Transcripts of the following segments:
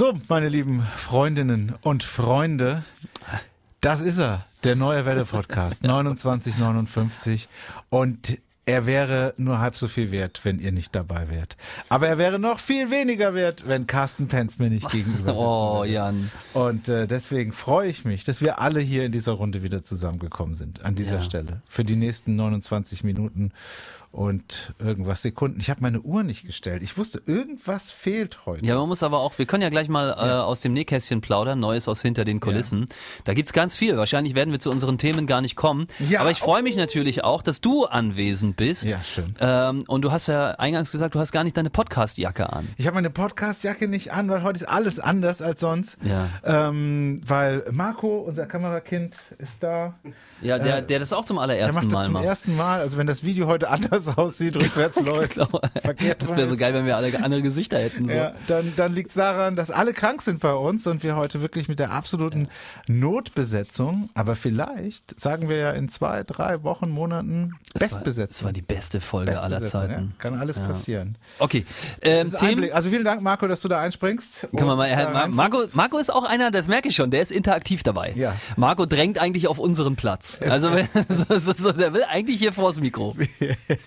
So, meine lieben Freundinnen und Freunde, das ist er, der Neue Welle Podcast 2959 und er wäre nur halb so viel wert, wenn ihr nicht dabei wärt. Aber er wäre noch viel weniger wert, wenn Carsten Penz mir nicht gegenüber sitzt. Oh, würde. Jan. Und äh, deswegen freue ich mich, dass wir alle hier in dieser Runde wieder zusammengekommen sind, an dieser ja. Stelle, für die nächsten 29 Minuten und irgendwas Sekunden. Ich habe meine Uhr nicht gestellt. Ich wusste, irgendwas fehlt heute. Ja, man muss aber auch, wir können ja gleich mal äh, ja. aus dem Nähkästchen plaudern, Neues aus hinter den Kulissen. Ja. Da es ganz viel. Wahrscheinlich werden wir zu unseren Themen gar nicht kommen. Ja, aber ich freue mich oh. natürlich auch, dass du anwesend bist. Ja, schön. Ähm, und du hast ja eingangs gesagt, du hast gar nicht deine Podcastjacke an. Ich habe meine Podcastjacke nicht an, weil heute ist alles anders als sonst. Ja. Ähm, weil Marco, unser Kamerakind, ist da. Ja, der, äh, der das auch zum allerersten der macht das Mal zum macht. Zum ersten Mal. Also wenn das Video heute anders aussieht, rückwärts genau. läuft, genau. verkehrt Das wäre so geil, wenn wir alle andere Gesichter hätten. So. Ja, dann, dann liegt es daran, dass alle krank sind bei uns und wir heute wirklich mit der absoluten ja. Notbesetzung, aber vielleicht sagen wir ja in zwei, drei Wochen, Monaten Bestbesetzung. Es war, die beste Folge aller Zeiten. Ja. Kann alles passieren. Okay. Ähm, Themen, also vielen Dank, Marco, dass du da einspringst. Kann man mal, äh, Mar Marco, Marco ist auch einer, das merke ich schon, der ist interaktiv dabei. Ja. Marco drängt eigentlich auf unseren Platz. Also, also der will eigentlich hier vors Mikro.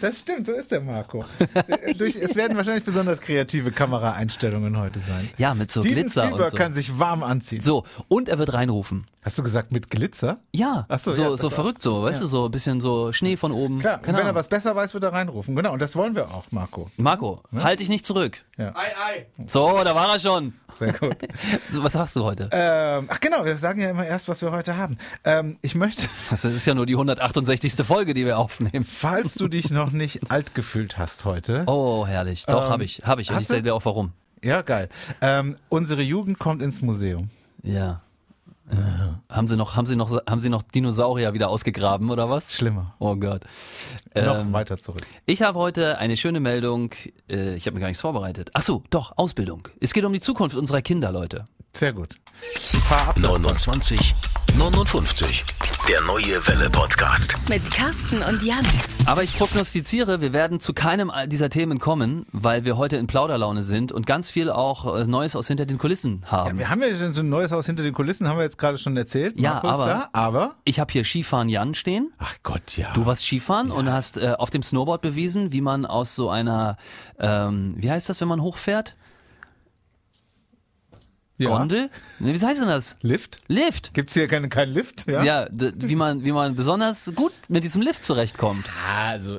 das stimmt, so ist der Marco. Äh, durch, es werden wahrscheinlich besonders kreative Kameraeinstellungen heute sein. Ja, mit so Steven Glitzer Spielberg und so. kann sich warm anziehen. So, und er wird reinrufen. Hast du gesagt mit Glitzer? Ja, Ach so, so, ja, so verrückt so, weißt ja. du, so ein bisschen so Schnee von oben. Klar, wenn er was besser weiß, wird er reinrufen. Genau, und das wollen wir auch, Marco. Marco, ne? halt dich nicht zurück. Ja. Ei, ei. So, da war er schon. Sehr gut. so, was hast du heute? Ähm, ach genau, wir sagen ja immer erst, was wir heute haben. Ähm, ich möchte... Das ist ja nur die 168. Folge, die wir aufnehmen. Falls dass du dich noch nicht alt gefühlt hast heute. Oh, herrlich. Doch, ähm, habe ich. Habe ich. Und ich sage dir auch warum. Ja, geil. Ähm, unsere Jugend kommt ins Museum. Ja. ja. Äh, haben sie, noch, haben, sie noch, haben sie noch Dinosaurier wieder ausgegraben oder was? Schlimmer. Oh Gott. Ähm, noch weiter zurück. Ich habe heute eine schöne Meldung. Äh, ich habe mir gar nichts vorbereitet. Achso, doch, Ausbildung. Es geht um die Zukunft unserer Kinder, Leute. Sehr gut. 29, 59 der neue Welle Podcast. Mit Carsten und Jan. Aber ich prognostiziere, wir werden zu keinem dieser Themen kommen, weil wir heute in Plauderlaune sind und ganz viel auch äh, Neues aus hinter den Kulissen haben. Ja, wir haben ja schon so ein Neues aus hinter den Kulissen, haben wir jetzt gerade schon erzählt. Ja, aber, da, aber ich habe hier Skifahren Jan stehen. Ach Gott, ja. Du warst Skifahren ja. und hast äh, auf dem Snowboard bewiesen, wie man aus so einer, ähm, wie heißt das, wenn man hochfährt? Ja. Gondel? Wie heißt denn das? Lift? Lift. Gibt es hier keinen kein Lift? Ja, ja wie, man, wie man besonders gut mit diesem Lift zurechtkommt. Ja, ah, also.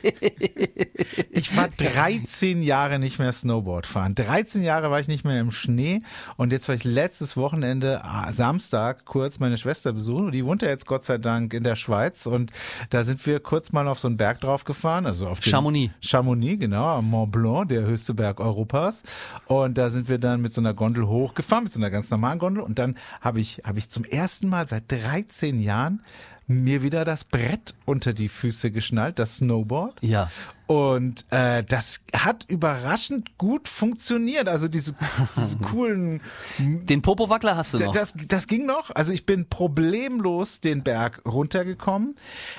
ich war 13 Jahre nicht mehr Snowboard fahren. 13 Jahre war ich nicht mehr im Schnee. Und jetzt war ich letztes Wochenende, ah, Samstag, kurz meine Schwester besuchen. Die wohnt ja jetzt Gott sei Dank in der Schweiz. Und da sind wir kurz mal auf so einen Berg drauf gefahren. Also auf Chamonix. Chamonix, genau. Mont Blanc, der höchste Berg Europas. Und da sind wir dann mit so einer Gondel Gondel hochgefahren mit so einer ganz normalen Gondel und dann habe ich, habe ich zum ersten Mal seit 13 Jahren mir wieder das Brett unter die Füße geschnallt, das Snowboard. Ja. Und äh, das hat überraschend gut funktioniert. Also diese, diese coolen. Den Popowackler hast du noch. Das, das ging noch. Also ich bin problemlos den Berg runtergekommen.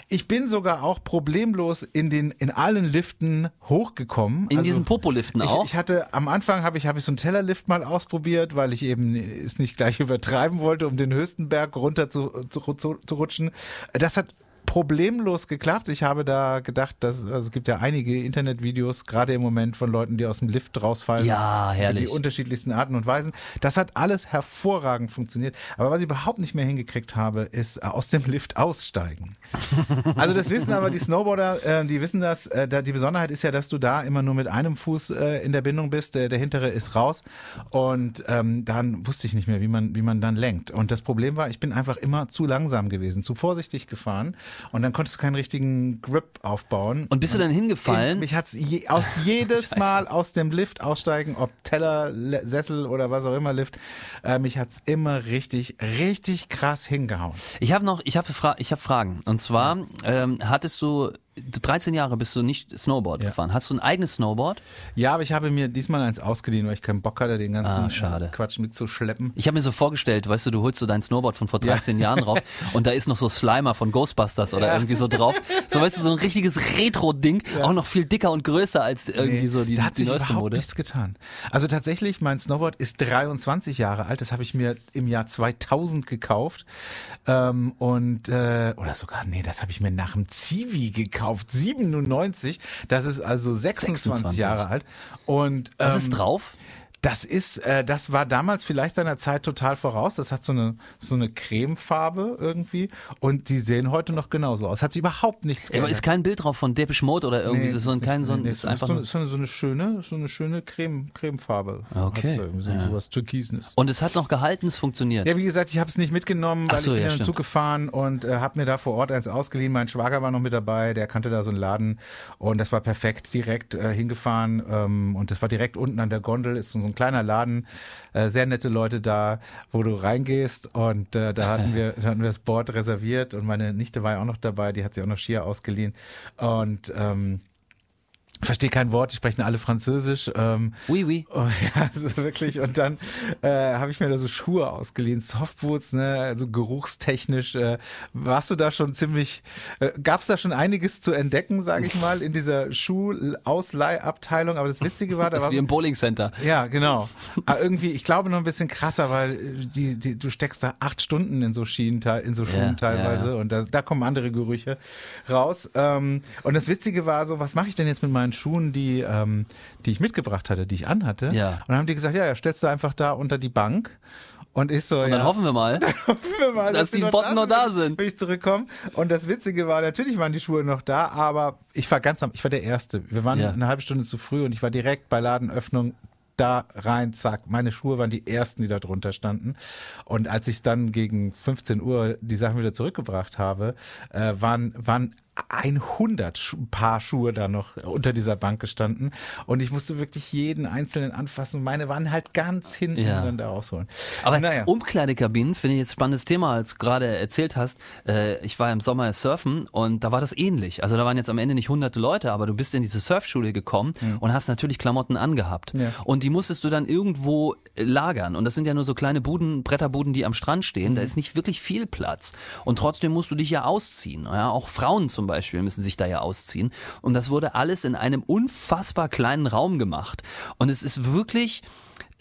Ich bin sogar auch problemlos in den in allen Liften hochgekommen. In also diesen Popoliften auch. ich hatte am Anfang habe ich habe ich so einen Tellerlift mal ausprobiert, weil ich eben es nicht gleich übertreiben wollte, um den höchsten Berg runter zu, zu, zu, zu rutschen. Das hat problemlos geklappt. Ich habe da gedacht, dass also es gibt ja einige Internetvideos, gerade im Moment von Leuten, die aus dem Lift rausfallen. Ja, herrlich. Die unterschiedlichsten Arten und Weisen. Das hat alles hervorragend funktioniert. Aber was ich überhaupt nicht mehr hingekriegt habe, ist äh, aus dem Lift aussteigen. Also das wissen aber die Snowboarder, äh, die wissen das. Äh, da, die Besonderheit ist ja, dass du da immer nur mit einem Fuß äh, in der Bindung bist, der, der hintere ist raus. Und ähm, dann wusste ich nicht mehr, wie man, wie man dann lenkt. Und das Problem war, ich bin einfach immer zu langsam gewesen, zu vorsichtig gefahren. Und dann konntest du keinen richtigen Grip aufbauen. Und bist du dann hingefallen? mich hat's je, aus jedes Mal aus dem Lift aussteigen, ob Teller, Le Sessel oder was auch immer Lift, äh, mich hat's immer richtig, richtig krass hingehauen. Ich habe noch, ich habe Fra ich hab Fragen. Und zwar ähm, hattest du 13 Jahre bist du nicht Snowboard ja. gefahren. Hast du ein eigenes Snowboard? Ja, aber ich habe mir diesmal eins ausgeliehen, weil ich keinen Bock hatte, den ganzen ah, Quatsch mitzuschleppen. Ich habe mir so vorgestellt, weißt du, du holst so dein Snowboard von vor 13 ja. Jahren drauf und da ist noch so Slimer von Ghostbusters oder ja. irgendwie so drauf. So weißt du, so ein richtiges Retro-Ding, auch noch viel dicker und größer als irgendwie nee, so die, da hat die sich neueste überhaupt Mode. nichts getan. Also tatsächlich, mein Snowboard ist 23 Jahre alt. Das habe ich mir im Jahr 2000 gekauft. Ähm, und, äh, oder sogar, nee, das habe ich mir nach dem Zivi gekauft gekauft. 97. Das ist also 26, 26. Jahre alt. Und, ähm, Was ist drauf? Das ist, äh, das war damals vielleicht seiner Zeit total voraus. Das hat so eine, so eine Cremefarbe irgendwie. Und die sehen heute noch genauso aus. Hat sich überhaupt nichts geändert. Aber ist kein Bild drauf von Depeche Mode oder irgendwie nee, so, ist kein, so ein, nee, ist einfach. So, so, eine, so eine schöne, so eine schöne Creme, Cremefarbe. Okay. So ja. was Türkisenes. Und es hat noch gehalten, es funktioniert. Ja, wie gesagt, ich habe es nicht mitgenommen, weil so, ich bin ja, in den Zug gefahren und äh, habe mir da vor Ort eins ausgeliehen. Mein Schwager war noch mit dabei, der kannte da so einen Laden und das war perfekt direkt äh, hingefahren ähm, und das war direkt unten an der Gondel, ist so ein ein kleiner Laden, äh, sehr nette Leute da, wo du reingehst und äh, da hatten wir, hatten wir das Board reserviert und meine Nichte war ja auch noch dabei, die hat sich auch noch schier ausgeliehen und ähm, verstehe kein Wort, die sprechen alle Französisch. Ähm, oui, oui. Oh, ja, also wirklich. Und dann äh, habe ich mir da so Schuhe ausgeliehen, Softboots, ne, also geruchstechnisch. Äh, warst du da schon ziemlich, äh, gab es da schon einiges zu entdecken, sage ich mal, in dieser Schuhausleihabteilung. Aber das Witzige war, da war. Wie im Bowling Center. Ja, genau. Aber ah, irgendwie, ich glaube noch ein bisschen krasser, weil äh, die, die, du steckst da acht Stunden in so Schienen, in so Schuhen ja, teilweise. Ja, ja. Und da, da kommen andere Gerüche raus. Ähm, und das Witzige war so, was mache ich denn jetzt mit meinen meinen Schuhen, die, ähm, die ich mitgebracht hatte, die ich anhatte. Ja. Und dann haben die gesagt, ja, ja, stellst du einfach da unter die Bank. Und ich so, und dann ja, hoffen wir mal, hoffen wir mal dass, dass die Botten noch da sind, wenn ich zurückkomme. Und das Witzige war, natürlich waren die Schuhe noch da, aber ich war ganz am, ich war der Erste. Wir waren ja. eine halbe Stunde zu früh und ich war direkt bei Ladenöffnung da rein, zack. Meine Schuhe waren die ersten, die da drunter standen. Und als ich dann gegen 15 Uhr die Sachen wieder zurückgebracht habe, äh, waren, waren 100 Paar Schuhe da noch unter dieser Bank gestanden und ich musste wirklich jeden einzelnen anfassen meine waren halt ganz hinten ja. dann da rausholen. Aber naja. Umkleidekabinen finde ich jetzt spannendes Thema, als du gerade erzählt hast. Äh, ich war im Sommer surfen und da war das ähnlich. Also da waren jetzt am Ende nicht hunderte Leute, aber du bist in diese Surfschule gekommen mhm. und hast natürlich Klamotten angehabt ja. und die musstest du dann irgendwo äh, lagern und das sind ja nur so kleine Buden, Bretterbuden, die am Strand stehen. Mhm. Da ist nicht wirklich viel Platz und trotzdem musst du dich ja ausziehen. Ja, auch Frauen zum zum Beispiel müssen sich da ja ausziehen. Und das wurde alles in einem unfassbar kleinen Raum gemacht. Und es ist wirklich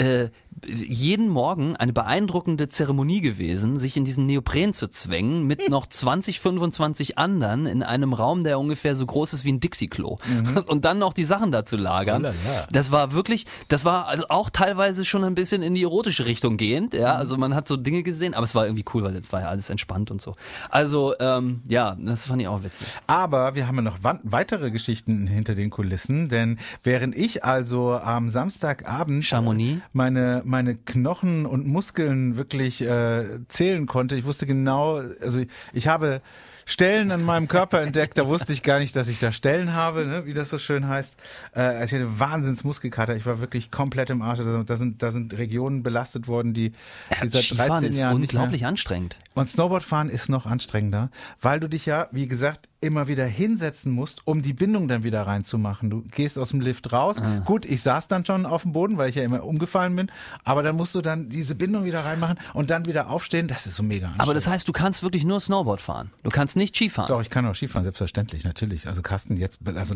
äh, jeden Morgen eine beeindruckende Zeremonie gewesen, sich in diesen Neopren zu zwängen mit hm. noch 20, 25 anderen in einem Raum, der ungefähr so groß ist wie ein Dixie-Klo. Mhm. Und dann noch die Sachen da zu lagern. Lala. Das war wirklich, das war also auch teilweise schon ein bisschen in die erotische Richtung gehend. Ja, mhm. also man hat so Dinge gesehen, aber es war irgendwie cool, weil jetzt war ja alles entspannt und so. Also ähm, ja, das fand ich auch witzig. Aber wir haben ja noch weitere Geschichten hinter den Kulissen, denn während ich also am Samstagabend Chamonix meine, meine Knochen und Muskeln wirklich äh, zählen konnte. Ich wusste genau, also ich, ich habe Stellen an meinem Körper entdeckt, da wusste ich gar nicht, dass ich da Stellen habe, ne, wie das so schön heißt. Äh, also ich hatte Wahnsinnsmuskelkater, ich war wirklich komplett im Arsch. Also da sind, da sind Regionen belastet worden, die, die seit 13 Skifahren Jahren. ist unglaublich anstrengend. Und Snowboardfahren ist noch anstrengender, weil du dich ja, wie gesagt, immer wieder hinsetzen musst, um die Bindung dann wieder reinzumachen. Du gehst aus dem Lift raus. Ah. Gut, ich saß dann schon auf dem Boden, weil ich ja immer umgefallen bin, aber dann musst du dann diese Bindung wieder reinmachen und dann wieder aufstehen. Das ist so mega. Aber das heißt, du kannst wirklich nur Snowboard fahren. Du kannst nicht Skifahren. Doch, ich kann auch Skifahren, selbstverständlich, natürlich. Also Carsten, jetzt, also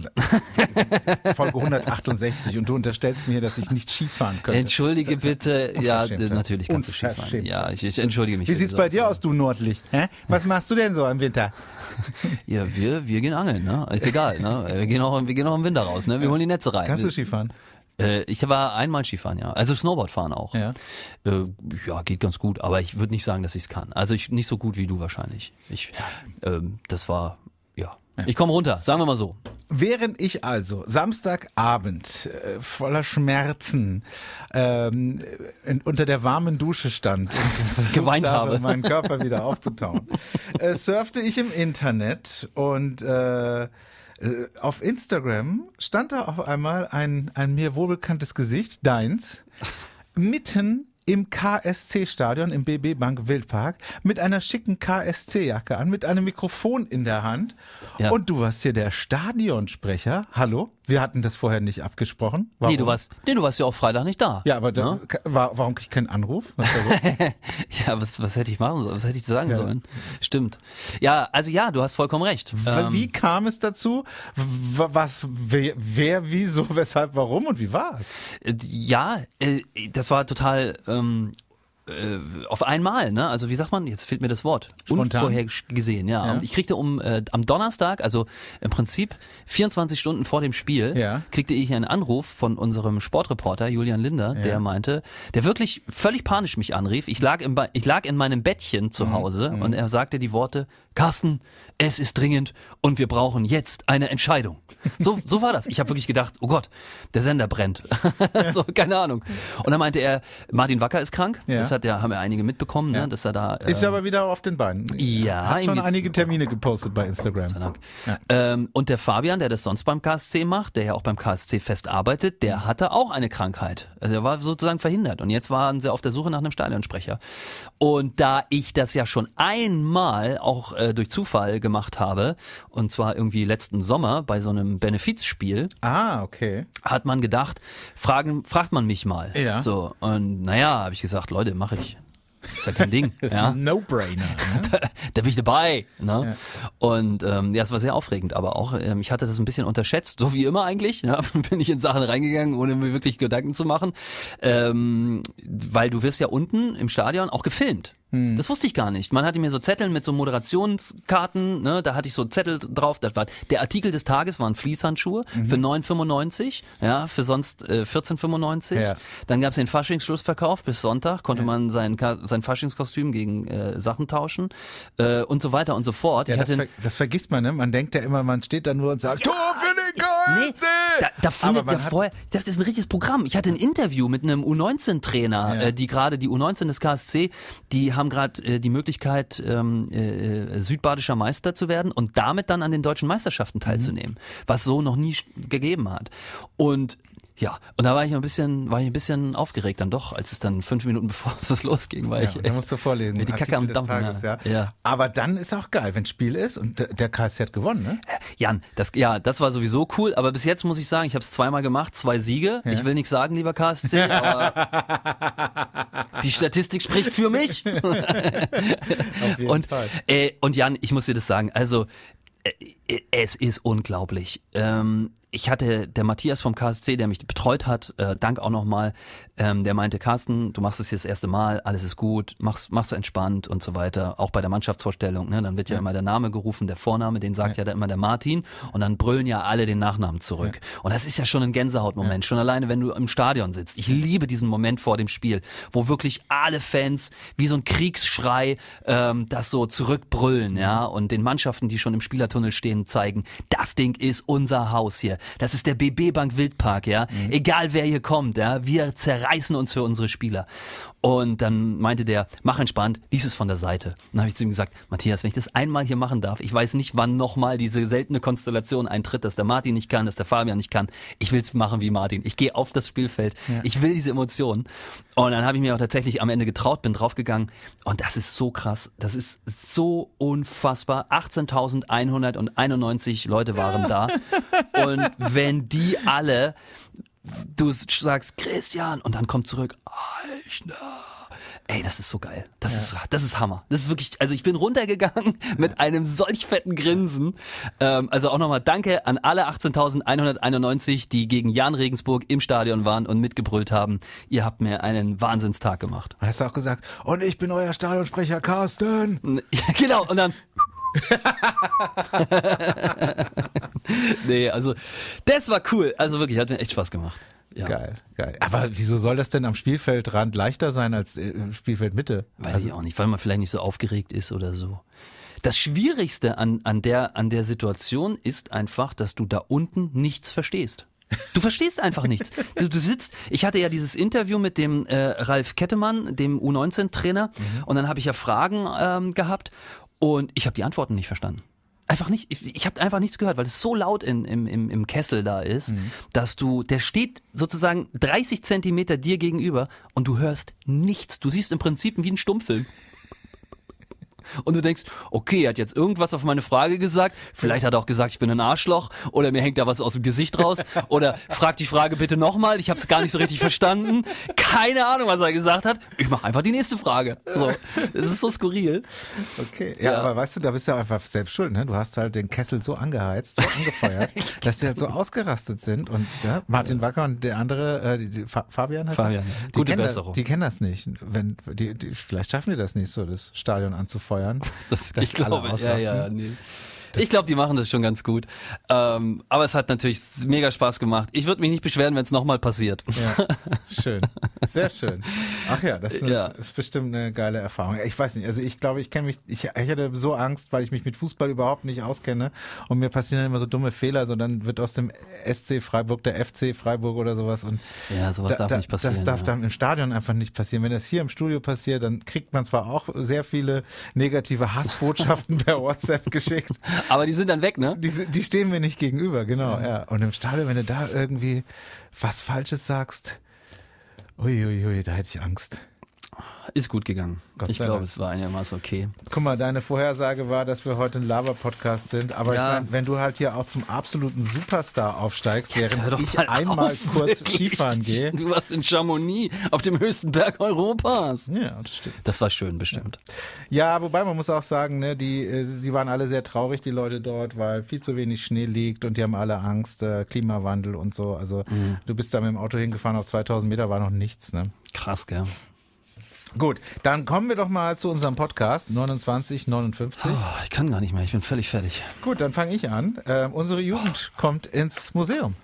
Folge 168 und du unterstellst mir, dass ich nicht Skifahren könnte. Entschuldige also, bitte. Ja, natürlich kannst du Skifahren. Ja, ich, ich entschuldige mich. Wie sieht's bei dir aus, du Nordlicht? Hä? Was machst du denn so im Winter? Ihr wir, wir gehen angeln, ne? Ist egal, ne? Wir gehen auch, wir gehen auch im Winter raus, ne? Wir holen die Netze rein. Kannst du Skifahren? Äh, ich war einmal Skifahren, ja. Also Snowboardfahren auch. Ja. Äh, ja, geht ganz gut, aber ich würde nicht sagen, dass ich es kann. Also ich, nicht so gut wie du wahrscheinlich. Ich, ähm, das war ich komme runter, sagen wir mal so. Während ich also Samstagabend äh, voller Schmerzen ähm, in, unter der warmen Dusche stand und geweint habe, habe, meinen Körper wieder aufzutauen, äh, surfte ich im Internet und äh, äh, auf Instagram stand da auf einmal ein, ein mir wohlbekanntes Gesicht, deins, mitten im KSC-Stadion im BB Bank Wildpark mit einer schicken KSC-Jacke an, mit einem Mikrofon in der Hand. Ja. Und du warst hier der Stadionsprecher. Hallo? Wir hatten das vorher nicht abgesprochen. Warum? Nee, du warst, nee, du warst ja auch Freitag nicht da. Ja, aber da, ja? Ne? War, warum krieg ich keinen Anruf? Was ja, was, was hätte ich machen sollen? Was hätte ich sagen ja. sollen? Stimmt. Ja, also ja, du hast vollkommen recht. Wie ähm, kam es dazu? Was, wer, wer, wieso, weshalb, warum und wie war es? Ja, äh, das war total ähm, äh, auf einmal, ne? Also wie sagt man, jetzt fehlt mir das Wort. Spontan. Unvorhergesehen, ja. ja. Ich kriegte um äh, am Donnerstag, also im Prinzip 24 Stunden vor dem Spiel, ja. kriegte ich einen Anruf von unserem Sportreporter Julian Linder, ja. der meinte, der wirklich völlig panisch mich anrief. Ich lag, im ba ich lag in meinem Bettchen zu mhm. Hause mhm. und er sagte die Worte, Carsten, es ist dringend und wir brauchen jetzt eine Entscheidung. So, so war das. Ich habe wirklich gedacht, oh Gott, der Sender brennt. so, keine Ahnung. Und dann meinte er, Martin Wacker ist krank, ist hat ja, haben ja einige mitbekommen, ne, dass er da. Äh, ist ähm, aber wieder auf den Beinen. Ja, hat schon einige Termine gepostet bei Instagram. Gott sei Dank. Ähm, und der Fabian, der das sonst beim KSC macht, der ja auch beim KSC fest arbeitet, der mhm. hatte auch eine Krankheit. Also er war sozusagen verhindert. Und jetzt waren sie auf der Suche nach einem Stadionsprecher. Und da ich das ja schon einmal auch äh, durch Zufall gemacht habe, und zwar irgendwie letzten Sommer bei so einem Benefizspiel. Ah, okay. Hat man gedacht, fragen, fragt man mich mal. Ja. So, und naja, habe ich gesagt, Leute, macht mache ich. Ist ja kein Ding. das ja. ist ein No-Brainer. Ne? da, da, bin ich dabei. Ne? Ja. Und ähm, ja, es war sehr aufregend, aber auch, ähm, ich hatte das ein bisschen unterschätzt, so wie immer eigentlich. Ne? Bin ich in Sachen reingegangen, ohne mir wirklich Gedanken zu machen. Ähm, weil du wirst ja unten im Stadion auch gefilmt. Hm. Das wusste ich gar nicht. Man hatte mir so Zettel mit so Moderationskarten, ne? da hatte ich so Zettel drauf. Das war, der Artikel des Tages waren Fließhandschuhe mhm. für 9,95, ja, für sonst äh, 14,95. Ja. Dann gab es den Faschingsschlussverkauf bis Sonntag, konnte ja. man sein, sein Faschingskostüm gegen äh, Sachen tauschen äh, und so weiter und so fort. Ja, das, ver das, vergisst man, ne? Man denkt ja immer, man steht da nur und sagt, ja. Tor für den Geist! Nee, da, da findet ja vorher, das ist ein richtiges Programm. Ich hatte ein Interview mit einem U19-Trainer, ja. äh, die gerade die U19 des KSC, die haben haben gerade äh, die Möglichkeit, ähm, äh, südbadischer Meister zu werden und damit dann an den deutschen Meisterschaften mhm. teilzunehmen, mhm. was so noch nie gegeben hat. Und ja, und da war ich ein bisschen, war ich ein bisschen aufgeregt dann doch, als es dann fünf Minuten bevor es losging, war ja, ich. Echt, musst du vorlesen. Die Kacke am Dampfen. Tages, ja. Ja. Aber dann ist auch geil, wenn Spiel ist und der KSC hat gewonnen, ne? Äh, Jan, das, ja, das war sowieso cool, aber bis jetzt muss ich sagen, ich habe es zweimal gemacht, zwei Siege. Ich will nichts sagen, lieber KSC, aber die Statistik spricht für mich. Auf jeden und, Fall. Äh, und Jan, ich muss dir das sagen, also äh, äh, es ist unglaublich. Ähm, ich hatte der Matthias vom KSC, der mich betreut hat, äh, Dank auch nochmal, ähm, der meinte, Carsten, du machst es hier das erste Mal, alles ist gut, mach's, mach's entspannt und so weiter. Auch bei der Mannschaftsvorstellung, ne? dann wird ja, ja. immer der Name gerufen, der Vorname, den sagt ja. ja da immer der Martin und dann brüllen ja alle den Nachnamen zurück. Ja. Und das ist ja schon ein Gänsehautmoment, schon alleine, wenn du im Stadion sitzt. Ich liebe diesen Moment vor dem Spiel, wo wirklich alle Fans wie so ein Kriegsschrei ähm, das so zurückbrüllen, mhm. ja, und den Mannschaften, die schon im Spielertunnel stehen, zeigen, das Ding ist unser Haus hier. Das ist der BB Bank Wildpark, ja. Mhm. Egal wer hier kommt, ja. Wir zerreißen uns für unsere Spieler. Und dann meinte der, mach entspannt, lies es von der Seite. Und dann habe ich zu ihm gesagt, Matthias, wenn ich das einmal hier machen darf, ich weiß nicht, wann nochmal diese seltene Konstellation eintritt, dass der Martin nicht kann, dass der Fabian nicht kann. Ich will es machen wie Martin. Ich gehe auf das Spielfeld. Ja. Ich will diese Emotionen. Und dann habe ich mir auch tatsächlich am Ende getraut, bin draufgegangen. Und das ist so krass. Das ist so unfassbar. 18.191 Leute waren da. Und und wenn die alle, du sagst Christian und dann kommt zurück Eichner. Ey, das ist so geil. Das ja. ist das ist Hammer. Das ist wirklich, also ich bin runtergegangen mit einem solch fetten Grinsen. Ähm, also auch nochmal Danke an alle 18.191, die gegen Jan Regensburg im Stadion waren und mitgebrüllt haben. Ihr habt mir einen Wahnsinnstag gemacht. Und hast du auch gesagt, und ich bin euer Stadionsprecher Carsten. Ja, genau, und dann nee, also das war cool. Also wirklich, hat mir echt Spaß gemacht. Ja. Geil, geil. Aber wieso soll das denn am Spielfeldrand leichter sein als äh, im Spielfeldmitte? Weiß also, ich auch nicht, weil man vielleicht nicht so aufgeregt ist oder so. Das Schwierigste an, an, der, an der Situation ist einfach, dass du da unten nichts verstehst. Du verstehst einfach nichts. Du, du, sitzt, ich hatte ja dieses Interview mit dem äh, Ralf Kettemann, dem U19-Trainer, mhm. und dann habe ich ja Fragen ähm, gehabt und ich habe die Antworten nicht verstanden. Einfach nicht, ich, ich habe einfach nichts gehört, weil es so laut in, im, im, im Kessel da ist, mhm. dass du, der steht sozusagen 30 Zentimeter dir gegenüber und du hörst nichts. Du siehst im Prinzip wie ein Stummfilm und du denkst, okay, er hat jetzt irgendwas auf meine Frage gesagt, vielleicht hat er auch gesagt, ich bin ein Arschloch oder mir hängt da was aus dem Gesicht raus oder frag die Frage bitte nochmal, ich habe es gar nicht so richtig verstanden. Keine Ahnung, was er gesagt hat. Ich mache einfach die nächste Frage. So, es ist so skurril. Okay, ja, ja, aber weißt du, da bist du ja einfach selbst schuld, ne? Du hast halt den Kessel so angeheizt, so angefeuert, dass die halt so ausgerastet sind und ja, Martin Wacker und der andere, äh, die, die, Fabian heißt Fabian, die gute kennen, Besserung. Die kennen das nicht, wenn die, die vielleicht schaffen die das nicht so das Stadion anzufeuern befeuern. Das, ich glaube, ja, ja, nee. Ich glaube, die machen das schon ganz gut. Ähm, aber es hat natürlich mega Spaß gemacht. Ich würde mich nicht beschweren, wenn es nochmal passiert. Ja. Schön. Sehr schön. Ach ja, das ist, ja. ist, bestimmt eine geile Erfahrung. Ich weiß nicht, also ich glaube, ich kenne mich, ich, ich hätte so Angst, weil ich mich mit Fußball überhaupt nicht auskenne und mir passieren dann immer so dumme Fehler, so also dann wird aus dem SC Freiburg der FC Freiburg oder sowas und ja, sowas da, darf da, nicht passieren. Das darf ja. dann im Stadion einfach nicht passieren. Wenn das hier im Studio passiert, dann kriegt man zwar auch sehr viele negative Hassbotschaften per WhatsApp geschickt. Aber die sind dann weg, ne? Die, die stehen mir nicht gegenüber, genau, ja. ja. Und im Stadion, wenn du da irgendwie was Falsches sagst, uiuiui, ui, ui, da hätte ich Angst ist gut gegangen. Gott ich glaube, es war einigermaßen okay. Guck mal, deine Vorhersage war, dass wir heute ein Lava-Podcast sind. Aber ja. ich mein, wenn du halt hier auch zum absoluten Superstar aufsteigst, Jetzt während ich einmal auf, kurz wirklich. Skifahren gehe. Du warst in Chamonix, auf dem höchsten Berg Europas. Ja, das stimmt. Das war schön, bestimmt. Ja, wobei man muss auch sagen, ne, die, die äh, waren alle sehr traurig, die Leute dort, weil viel zu wenig Schnee liegt und die haben alle Angst, äh, Klimawandel und so. Also mhm. du bist da mit dem Auto hingefahren, auf 2000 Meter war noch nichts. Ne? Krass, gell? Gut, dann kommen wir doch mal zu unserem Podcast 2959. Oh, ah, ich kann gar nicht mehr, ich bin völlig fertig. Gut, dann fange ich an. Ähm, unsere Jugend oh. kommt ins Museum.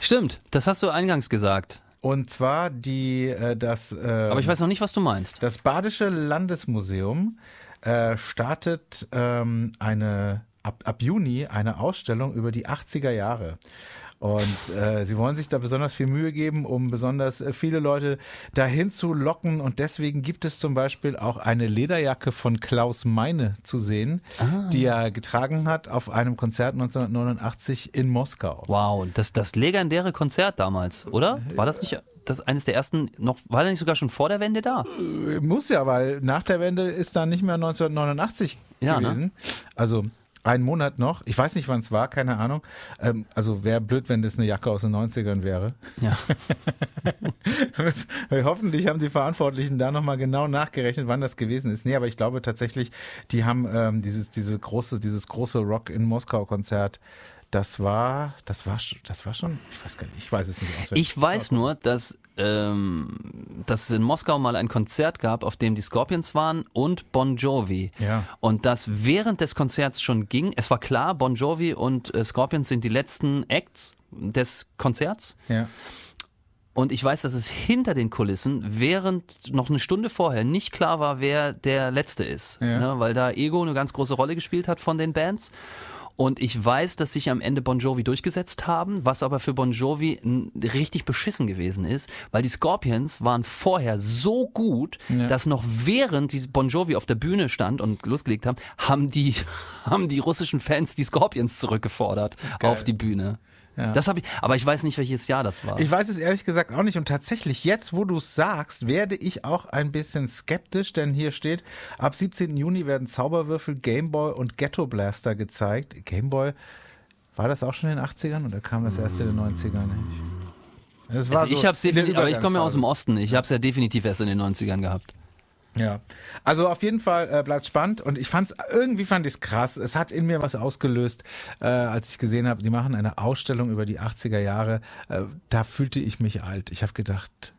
Stimmt, das hast du eingangs gesagt. Und zwar die äh, das. Äh, Aber ich weiß noch nicht, was du meinst. Das Badische Landesmuseum äh, startet ähm, eine ab, ab Juni eine Ausstellung über die 80er Jahre. Und äh, sie wollen sich da besonders viel Mühe geben, um besonders äh, viele Leute dahin zu locken. Und deswegen gibt es zum Beispiel auch eine Lederjacke von Klaus Meine zu sehen, ah. die er getragen hat auf einem Konzert 1989 in Moskau. Wow, das, das legendäre Konzert damals, oder? Äh, war das nicht das eines der ersten, noch, war der nicht sogar schon vor der Wende da? Äh, muss ja, weil nach der Wende ist dann nicht mehr 1989 ja, ne? gewesen. Ne? Also ein Monat noch. Ich weiß nicht, wann es war, keine Ahnung. Ähm, also wäre blöd, wenn das eine Jacke aus den 90ern wäre. Ja. Hoffentlich haben die Verantwortlichen da nochmal genau nachgerechnet, wann das gewesen ist. Nee, aber ich glaube tatsächlich, die haben ähm, dieses, diese große, dieses große Rock in Moskau-Konzert das war, das war, das war schon, ich weiß gar nicht, ich weiß es nicht auswendig. Ich weiß nur, dass, ähm, dass es in Moskau mal ein Konzert gab, auf dem die Scorpions waren und Bon Jovi. Ja. Und dass während des Konzerts schon ging, es war klar, Bon Jovi und äh, Scorpions sind die letzten Acts des Konzerts. Ja. Und ich weiß, dass es hinter den Kulissen, während noch eine Stunde vorher nicht klar war, wer der Letzte ist, ja. ne, weil da Ego eine ganz große Rolle gespielt hat von den Bands. Und ich weiß, dass sich am Ende Bon Jovi durchgesetzt haben, was aber für Bon Jovi richtig beschissen gewesen ist, weil die Scorpions waren vorher so gut, ja. dass noch während die Bon Jovi auf der Bühne stand und losgelegt haben, haben die, haben die russischen Fans die Scorpions zurückgefordert Geil. auf die Bühne. Ja. Das habe ich, aber ich weiß nicht, welches Jahr das war. Ich weiß es ehrlich gesagt auch nicht. Und tatsächlich, jetzt, wo du es sagst, werde ich auch ein bisschen skeptisch, denn hier steht, ab 17. Juni werden Zauberwürfel, Gameboy und Ghetto Blaster gezeigt. Gameboy, war das auch schon in den 80ern oder kam das erst in den 90ern? Ich, mm. also ich habe es definitiv, aber ich komme ja aus dem Osten. Ich habe es ja definitiv erst in den 90ern gehabt. Ja, also auf jeden Fall äh, bleibt spannend und ich fand's irgendwie fand ich's krass. Es hat in mir was ausgelöst, äh, als ich gesehen habe, die machen eine Ausstellung über die 80er Jahre. Äh, da fühlte ich mich alt. Ich habe gedacht,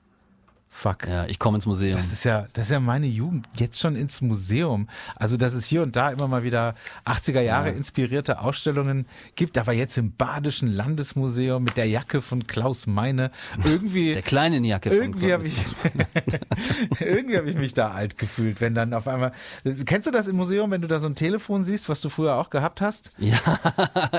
Fuck. Ja, ich komme ins Museum. Das ist ja, das ist ja meine Jugend. Jetzt schon ins Museum. Also, dass es hier und da immer mal wieder 80er Jahre ja. inspirierte Ausstellungen gibt, aber jetzt im Badischen Landesmuseum mit der Jacke von Klaus Meine. Irgendwie. der kleinen Jacke irgendwie von Klaus ich, Irgendwie habe ich mich da alt gefühlt, wenn dann auf einmal. Kennst du das im Museum, wenn du da so ein Telefon siehst, was du früher auch gehabt hast? Ja.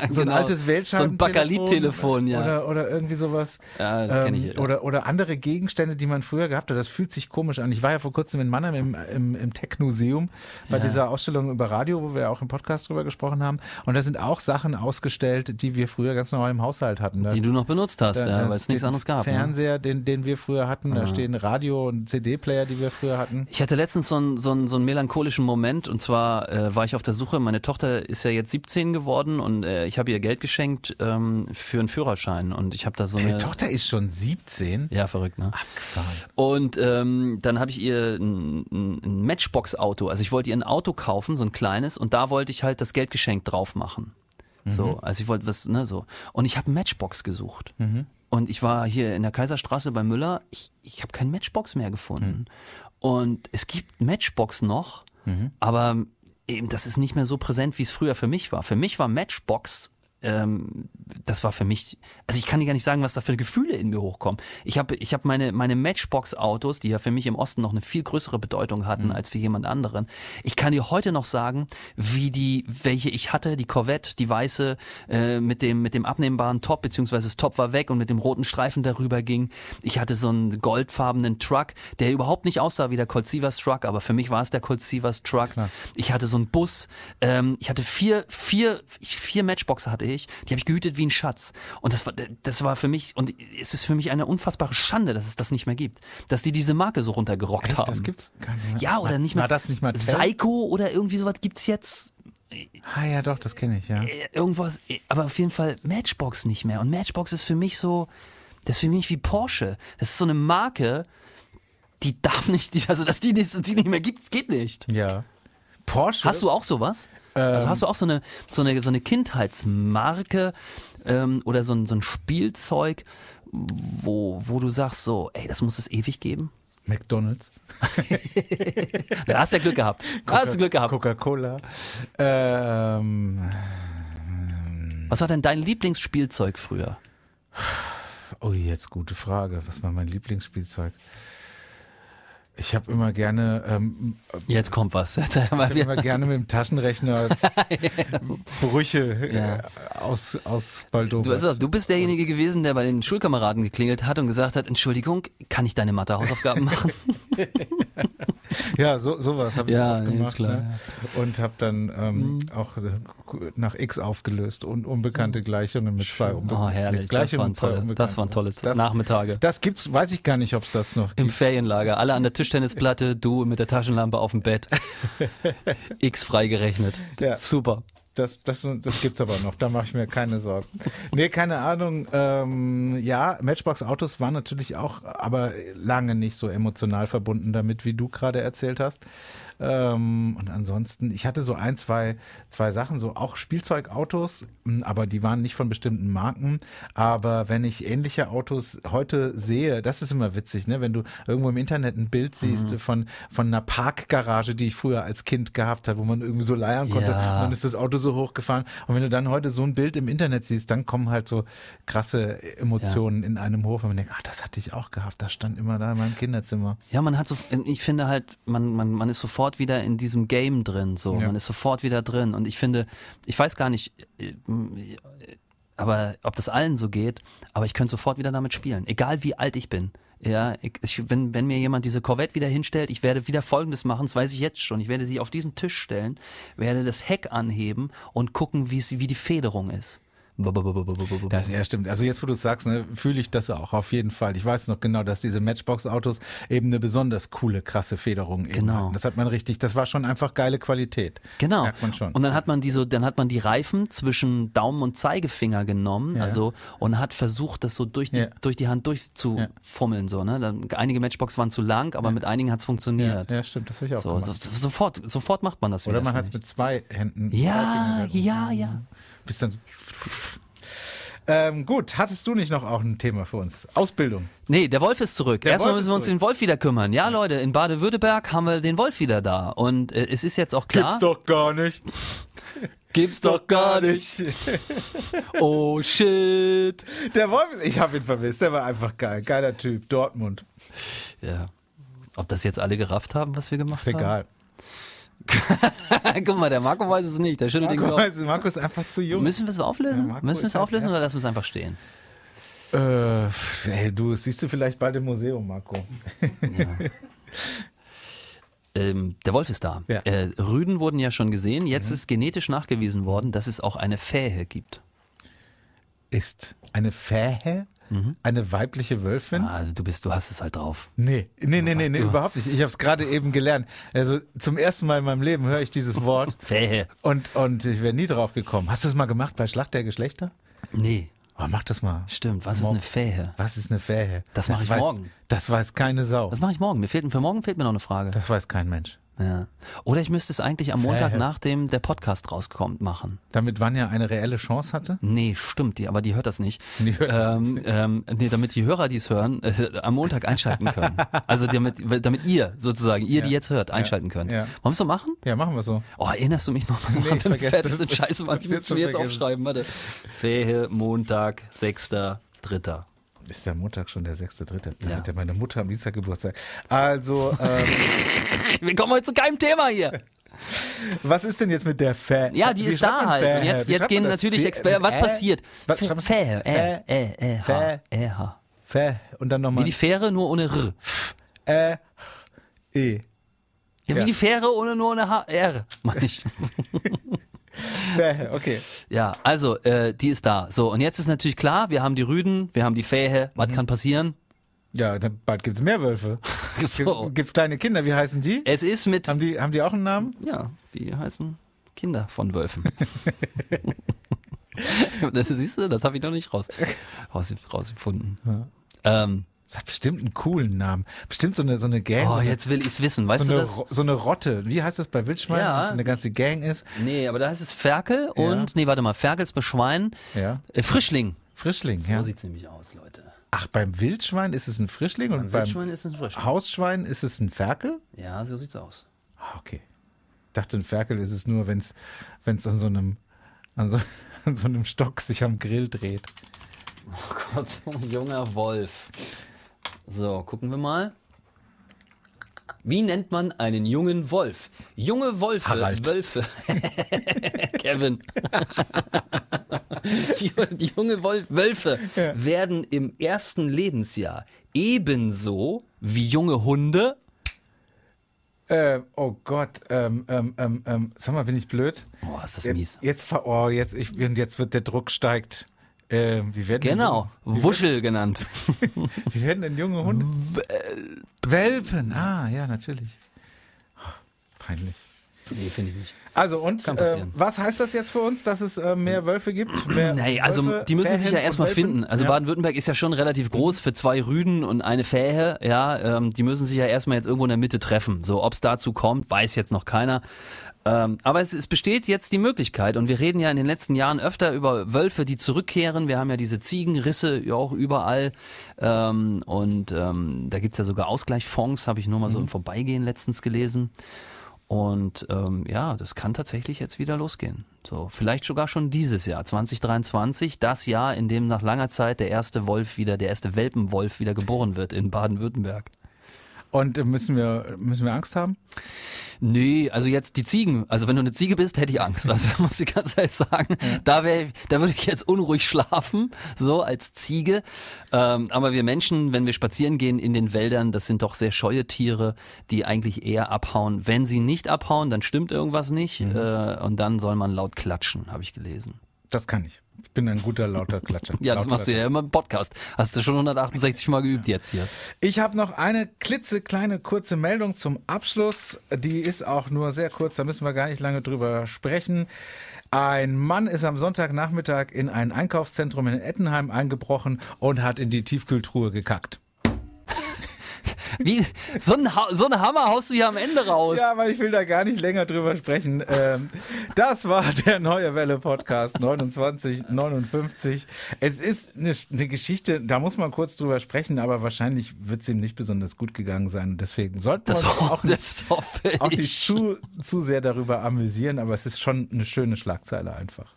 So genau. ein altes Weltscheiben. So ein genau. Bakalit-Telefon, ja. Oder, oder irgendwie sowas. Ja, das kenne ich. Ähm, ja. Oder, oder andere Gegenstände, die man früher früher gehabt hat, das fühlt sich komisch an. Ich war ja vor kurzem in Mannheim im, im, im Tech-Museum bei ja. dieser Ausstellung über Radio, wo wir auch im Podcast drüber gesprochen haben. Und da sind auch Sachen ausgestellt, die wir früher ganz normal im Haushalt hatten. Da, die du noch benutzt hast, ja, weil es nichts anderes gab. Ne? Fernseher, den, den wir früher hatten, ja. da stehen Radio und CD-Player, die wir früher hatten. Ich hatte letztens so einen, so einen, so einen melancholischen Moment und zwar äh, war ich auf der Suche, meine Tochter ist ja jetzt 17 geworden und äh, ich habe ihr Geld geschenkt ähm, für einen Führerschein und ich habe da so eine... Deine Tochter ist schon 17? Ja, verrückt, ne? Abgefahren. Und ähm, dann habe ich ihr ein, ein Matchbox-Auto, also ich wollte ihr ein Auto kaufen, so ein kleines, und da wollte ich halt das Geldgeschenk drauf machen. So, mhm. also ich wollte was, ne, so. Und ich habe Matchbox gesucht. Mhm. Und ich war hier in der Kaiserstraße bei Müller, ich, ich habe kein Matchbox mehr gefunden. Mhm. Und es gibt Matchbox noch, mhm. aber eben, das ist nicht mehr so präsent, wie es früher für mich war. Für mich war Matchbox ähm, das war für mich, also ich kann dir gar nicht sagen, was da für Gefühle in mir hochkommen. Ich habe ich hab meine, meine Matchbox-Autos, die ja für mich im Osten noch eine viel größere Bedeutung hatten mhm. als für jemand anderen. Ich kann dir heute noch sagen, wie die, welche ich hatte, die Corvette, die weiße, äh, mit, dem, mit dem abnehmbaren Top, beziehungsweise das Top war weg und mit dem roten Streifen darüber ging. Ich hatte so einen goldfarbenen Truck, der überhaupt nicht aussah wie der Colt Sievers Truck, aber für mich war es der Colt Sievers Truck. Klar. Ich hatte so einen Bus, ähm, ich hatte vier, vier, vier Matchboxer hatte ich ich, die habe ich gehütet wie ein Schatz. Und das war, das war für mich, und es ist für mich eine unfassbare Schande, dass es das nicht mehr gibt. Dass die diese Marke so runtergerockt Echt? haben. Das gibt's gar nicht mehr. Ja, oder nicht mehr. War das nicht mal Psycho oder irgendwie sowas gibt's jetzt. Ah ja, doch, das kenne ich, ja. Äh, irgendwas, aber auf jeden Fall Matchbox nicht mehr. Und Matchbox ist für mich so, das ist für mich wie Porsche. Das ist so eine Marke, die darf nicht, also dass die, die, die nicht mehr gibt, geht nicht. Ja. Porsche. Hast du auch sowas? also ähm. hast du auch so eine, so eine, so eine Kindheitsmarke ähm, oder so ein, so ein Spielzeug, wo, wo du sagst so, ey, das muss es ewig geben? McDonalds. da hast du ja Glück gehabt. Da hast du Glück gehabt. Coca-Cola. Ähm, Was war denn dein Lieblingsspielzeug früher? Oh, jetzt gute Frage. Was war mein Lieblingsspielzeug? Ich habe immer gerne. Ähm, Jetzt kommt was. ich habe immer gerne mit dem Taschenrechner Brüche äh, ja. aus, aus Baldur. Du, also, du bist derjenige gewesen, der bei den Schulkameraden geklingelt hat und gesagt hat: Entschuldigung, kann ich deine Mathe-Hausaufgaben machen? ja, so, sowas habe ich ja, oft gemacht. Klar, ne? ja. Und habe dann ähm, mhm. auch äh, nach X aufgelöst und unbekannte mhm. Gleichungen mit zwei Unbekannten. Oh, herrlich. Das waren, tolle, das waren das, Nachmittage. Das gibt's, weiß ich gar nicht, ob es das noch gibt. Im Ferienlager. Alle an der Tischtennisplatte, du mit der Taschenlampe auf dem Bett. X freigerechnet. Ja. Super das, das, das gibt's aber noch, da mache ich mir keine Sorgen. Nee, keine Ahnung. Ähm, ja, Matchbox-Autos waren natürlich auch, aber lange nicht so emotional verbunden damit, wie du gerade erzählt hast. Ähm, und ansonsten, ich hatte so ein, zwei, zwei Sachen, so auch Spielzeugautos, hm, aber die waren nicht von bestimmten Marken. Aber wenn ich ähnliche Autos heute sehe, das ist immer witzig, ne? Wenn du irgendwo im Internet ein Bild siehst mhm. von, von einer Parkgarage, die ich früher als Kind gehabt habe, wo man irgendwie so leiern konnte, ja. dann ist das Auto so hochgefahren. Und wenn du dann heute so ein Bild im Internet siehst, dann kommen halt so krasse Emotionen ja. in einem Hof und man denkt, ach, das hatte ich auch gehabt, das stand immer da in meinem Kinderzimmer. Ja, man hat so, ich finde halt, man, man, man ist sofort sofort wieder in diesem Game drin. So, ja. man ist sofort wieder drin. Und ich finde, ich weiß gar nicht, äh, äh, aber ob das allen so geht, aber ich könnte sofort wieder damit spielen, egal wie alt ich bin. Ja, ich, wenn, wenn mir jemand diese Corvette wieder hinstellt, ich werde wieder Folgendes machen, das weiß ich jetzt schon. Ich werde sie auf diesen Tisch stellen, werde das Heck anheben und gucken, wie wie die Federung ist. Das ja stimmt. Also jetzt, wo du es sagst, ne, fühle ich das auch auf jeden Fall. Ich weiß noch genau, dass diese Matchbox-Autos eben eine besonders coole, krasse Federung eben genau. Hatten. Das hat man richtig. Das war schon einfach geile Qualität. Genau. Merkt man schon. Und dann hat man die so, dann hat man die Reifen zwischen Daumen und Zeigefinger genommen, ja. also und hat versucht, das so durch die ja. durch die Hand durchzufummeln ja. so. Ne, dann, einige Matchbox waren zu lang, aber mit einigen hat es funktioniert. Ja, stimmt. Das habe ich auch so, so, sofort, sofort macht man das. Oder man hat es mit zwei Händen. Ja, ja, ja bist dann so. Ähm, gut, hattest du nicht noch auch ein Thema für uns? Ausbildung. Nee, der Wolf ist zurück. Der Erstmal Wolf müssen wir uns um den Wolf wieder kümmern. Ja, ja. Leute, in Baden-Württemberg haben wir den Wolf wieder da. Und äh, es ist jetzt auch klar. Gibt's doch gar nicht. Gibt's doch gar nicht. oh shit. Der Wolf, ich habe ihn vermisst. Der war einfach geil. Geiler Typ. Dortmund. Ja. Ob das jetzt alle gerafft haben, was wir gemacht ist haben? Ist egal. Guck mal, der Marco weiß es nicht, der schüttelt Marco den Kopf. Weiß, es, Marco ist einfach zu jung. Müssen wir es auflösen? Ja, Müssen wir es halt auflösen oder lassen wir es einfach stehen? Äh, hey, du, siehst du vielleicht bald im Museum, Marco. Ja. Ähm, der Wolf ist da. Ja. Äh, Rüden wurden ja schon gesehen. Jetzt mhm. ist genetisch nachgewiesen worden, dass es auch eine Fähe gibt. Ist eine Fähe? Mhm. Eine weibliche Wölfin? Ah, also du bist, du hast es halt drauf. Nee, nee, nee, nee, nee überhaupt nicht. Ich habe es gerade eben gelernt. Also zum ersten Mal in meinem Leben höre ich dieses Wort. und, und ich wäre nie drauf gekommen. Hast du es mal gemacht bei Schlacht der Geschlechter? Nee. Oh, mach das mal. Stimmt, was morgen. ist eine Fähe? Was ist eine Fähe? Das mache ich weiß, morgen. Das weiß keine Sau. Das mache ich morgen. Mir fehlt, für morgen fehlt mir noch eine Frage. Das weiß kein Mensch. Ja. Oder ich müsste es eigentlich am Montag, nachdem der Podcast rauskommt, machen. Damit Vanja eine reelle Chance hatte? Nee, stimmt, die, aber die hört das nicht. Die hört ähm, das nicht. Ähm, nee, damit die Hörer, die es hören, äh, am Montag einschalten können. also damit, damit ihr sozusagen, ihr, ja. die jetzt hört, einschalten ja. könnt. Ja. Wollen wir es so machen? Ja, machen wir so. Oh, erinnerst du mich noch mal nee, an den fettesten Scheiße, Mann, ich muss mir jetzt aufschreiben. Warte. Wehe, Montag, 6.3. Ist der Montag schon der 6.3.? Da ja. hat ja meine Mutter am Dienstag Geburtstag. Also. Ähm, Wir kommen heute zu keinem Thema hier. Was ist denn jetzt mit der Fä? Ja, die Wie ist da halt. Und jetzt, jetzt gehen natürlich Experten. Was passiert? Fä, äh, Fä, äh, h. Fä, und dann nochmal. Wie die Fähre, nur ohne R. Äh, E. Ja, wie die Fähre ohne nur eine HR, meine ich. Fähe, okay. Ja, also, äh, die ist da. So, und jetzt ist natürlich klar, wir haben die Rüden, wir haben die Fähe. Was mhm. kann passieren? Ja, ne, bald gibt es mehr Wölfe. so. Gibt, es kleine Kinder, wie heißen die? Es ist mit. Haben die, haben die auch einen Namen? Ja, die heißen Kinder von Wölfen. das siehst du, das habe ich noch nicht raus, raus, rausgefunden. Ja. Ähm, das hat bestimmt einen coolen Namen. Bestimmt so eine, so eine Gang. Oh, so eine, jetzt will ich's wissen. Weißt so du eine, das? So eine Rotte. Wie heißt das bei Wildschwein? Ja. wenn es eine ganze Gang ist. Nee, aber da heißt es Ferkel ja. und, nee, warte mal, Ferkel ist bei Schwein. Ja. Äh, Frischling. Frischling, so ja. So sieht's nämlich aus, Leute. Ach, beim Wildschwein ist es ein Frischling beim und Wildschwein beim ist ein Frischling. Hausschwein ist es ein Ferkel? Ja, so sieht's aus. Ah, okay. Ich dachte, ein Ferkel ist es nur, wenn's, wenn's an so einem, an so, an so einem Stock sich am Grill dreht. Oh Gott, junger Wolf. So, gucken wir mal. Wie nennt man einen jungen Wolf? Junge Wolfe, Harald. Wölfe. Kevin. die, junge Wolf, Wölfe ja. werden im ersten Lebensjahr ebenso wie junge Hunde. Äh, oh Gott, ähm, ähm, ähm, ähm sag mal, bin ich blöd? Oh, ist das jetzt, mies. Jetzt, oh, jetzt, ich, jetzt wird der Druck steigt. Äh, wie werden genau, denn, Wuschel werden, genannt. wie werden denn junge Hunde? Welpen, ah ja, natürlich. Peinlich. Nee, finde ich nicht. Also und äh, was heißt das jetzt für uns, dass es äh, mehr hm. Wölfe gibt? Mehr naja, also die müssen Fähen sich ja erstmal finden. Also ja. Baden-Württemberg ist ja schon relativ groß für zwei Rüden und eine Fähe. Ja, ähm, die müssen sich ja erstmal jetzt irgendwo in der Mitte treffen. So, ob es dazu kommt, weiß jetzt noch keiner. Ähm, aber es, es, besteht jetzt die Möglichkeit und wir reden ja in den letzten Jahren öfter über Wölfe, die zurückkehren. Wir haben ja diese Ziegenrisse auch überall ähm, und ähm, da es ja sogar Ausgleichfonds, habe ich nur mal so mhm. im Vorbeigehen letztens gelesen. Und ähm, ja, das kann tatsächlich jetzt wieder losgehen. So, vielleicht sogar schon dieses Jahr, 2023, das Jahr, in dem nach langer Zeit der erste Wolf wieder, der erste Welpenwolf wieder geboren wird in Baden-Württemberg. Und müssen wir, müssen wir Angst haben? Nee, also jetzt die Ziegen. Also wenn du eine Ziege bist, hätte ich Angst. Also muss ich ganz ehrlich sagen. Ja. Da wäre, da würde ich jetzt unruhig schlafen, so als Ziege. Ähm, aber wir Menschen, wenn wir spazieren gehen in den Wäldern, das sind doch sehr scheue Tiere, die eigentlich eher abhauen. Wenn sie nicht abhauen, dann stimmt irgendwas nicht. Mhm. Äh, und dann soll man laut klatschen, habe ich gelesen. Das kann ich. Ich bin ein guter lauter Klatscher. ja, das machst du ja immer im Podcast. Hast du schon 168 Mal geübt jetzt hier. Ich habe noch eine klitzekleine kurze Meldung zum Abschluss. Die ist auch nur sehr kurz, da müssen wir gar nicht lange drüber sprechen. Ein Mann ist am Sonntagnachmittag in ein Einkaufszentrum in Ettenheim eingebrochen und hat in die Tiefkühltruhe gekackt. Wie, so, ein so eine Hammer haust du hier am Ende raus. Ja, aber ich will da gar nicht länger drüber sprechen. Ähm, das war der Neue Welle Podcast 2959. Es ist eine, eine, Geschichte, da muss man kurz drüber sprechen, aber wahrscheinlich wird es ihm nicht besonders gut gegangen sein. Deswegen sollten wir uns auch nicht, auch nicht zu, zu sehr darüber amüsieren, aber es ist schon eine schöne Schlagzeile einfach.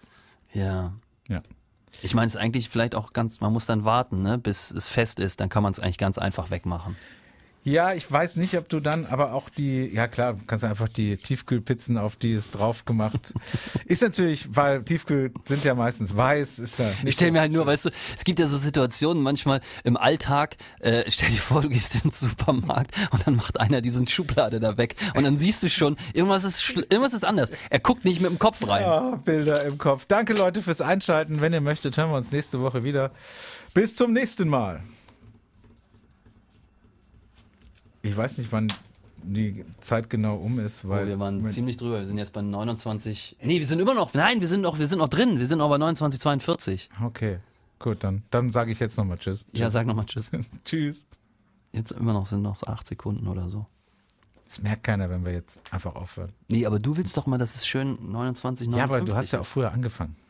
Ja. Ja. Ich meine, es ist eigentlich vielleicht auch ganz, man muss dann warten, ne, bis es fest ist, dann kann man es eigentlich ganz einfach wegmachen. Ja, ich weiß nicht, ob du dann, aber auch die, ja klar, kannst du einfach die Tiefkühlpizzen, auf die es drauf gemacht. ist natürlich, weil Tiefkühl sind ja meistens weiß, ist ja nicht Ich stelle so mir halt nur, weißt du, es gibt ja so Situationen manchmal im Alltag, äh, stell dir vor, du gehst in den Supermarkt und dann macht einer diesen Schublade da weg und dann siehst du schon, irgendwas ist, irgendwas ist anders. Er guckt nicht mit dem Kopf rein. Oh, Bilder im Kopf. Danke Leute fürs Einschalten. Wenn ihr möchtet, hören wir uns nächste Woche wieder. Bis zum nächsten Mal. Ich weiß nicht, wann die Zeit genau um ist, oh, weil. Oh, wir waren ziemlich drüber. Wir sind jetzt bei 29. Nee, wir sind immer noch. Nein, wir sind noch, wir sind noch drin. Wir sind noch bei 29,42. Okay, gut, dann, dann sage ich jetzt nochmal Tschüss. Ja, sag nochmal Tschüss. tschüss. Jetzt immer noch sind noch so acht Sekunden oder so. Das merkt keiner, wenn wir jetzt einfach aufhören. Nee, aber du willst doch mal, dass es schön 29, 59 Ja, aber du hast ja auch früher angefangen.